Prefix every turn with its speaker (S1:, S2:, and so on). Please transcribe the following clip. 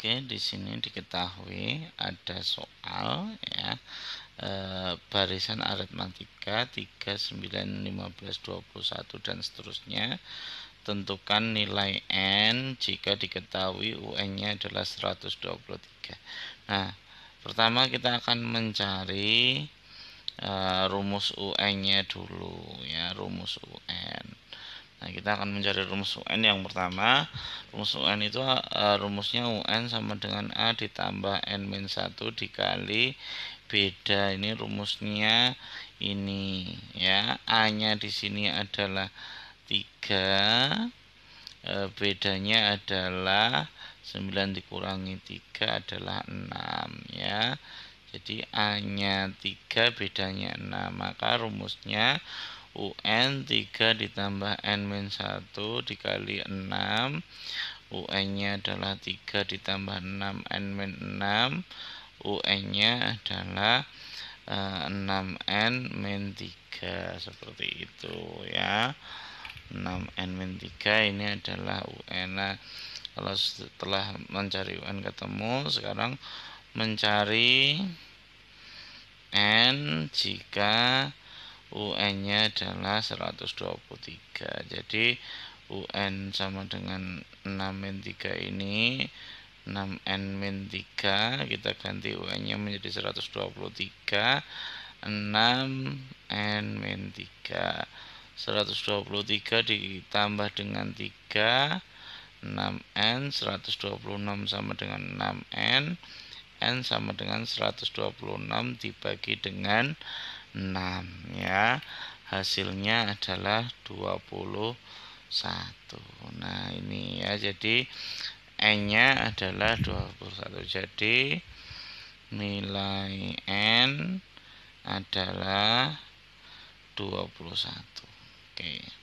S1: Oke, di sini diketahui ada soal ya e, barisan aritmatika 3 9 15 21 dan seterusnya. Tentukan nilai n jika diketahui UN-nya adalah 123. Nah, pertama kita akan mencari e, rumus UN-nya dulu ya, rumus UN. Nah, kita akan mencari rumus UN yang pertama. Rumus UN itu uh, rumusnya UN sama dengan A ditambah N-1 dikali beda. Ini rumusnya ini ya. A-nya di sini adalah 3. E, eh, bedanya adalah 9 dikurangi 3 adalah 6 ya. Jadi A-nya 3 bedanya 6. Maka rumusnya UN 3 ditambah N min 1 dikali 6 UN nya adalah 3 ditambah 6 N min 6 UN nya adalah 6N min 3 seperti itu ya 6N min 3 ini adalah UN nah, kalau setelah mencari UN ketemu sekarang mencari N jika UN-nya adalah 123. Jadi UN sama dengan 6 min 3 ini 6N min 3 kita ganti UN-nya menjadi 123 6N min 3 123 ditambah dengan 3 6N 126 sama dengan 6N N sama dengan 126 dibagi dengan 6 ya hasilnya adalah 21 nah ini ya jadi n nya adalah 21 jadi nilai n adalah 21 oke okay.